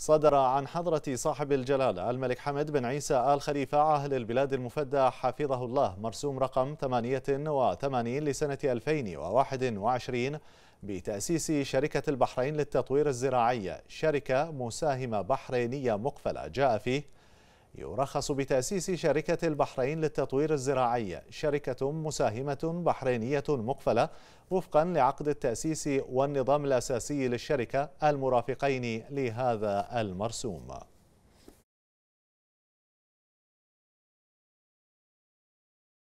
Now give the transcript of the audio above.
صدر عن حضرة صاحب الجلالة الملك حمد بن عيسى آل خليفة عاهل البلاد المفدى حفظه الله مرسوم رقم 88 لسنة 2021 بتأسيس شركة البحرين للتطوير الزراعي شركة مساهمة بحرينية مقفلة جاء فيه يرخص بتأسيس شركة البحرين للتطوير الزراعي شركة مساهمة بحرينية مقفلة وفقا لعقد التأسيس والنظام الأساسي للشركة المرافقين لهذا المرسوم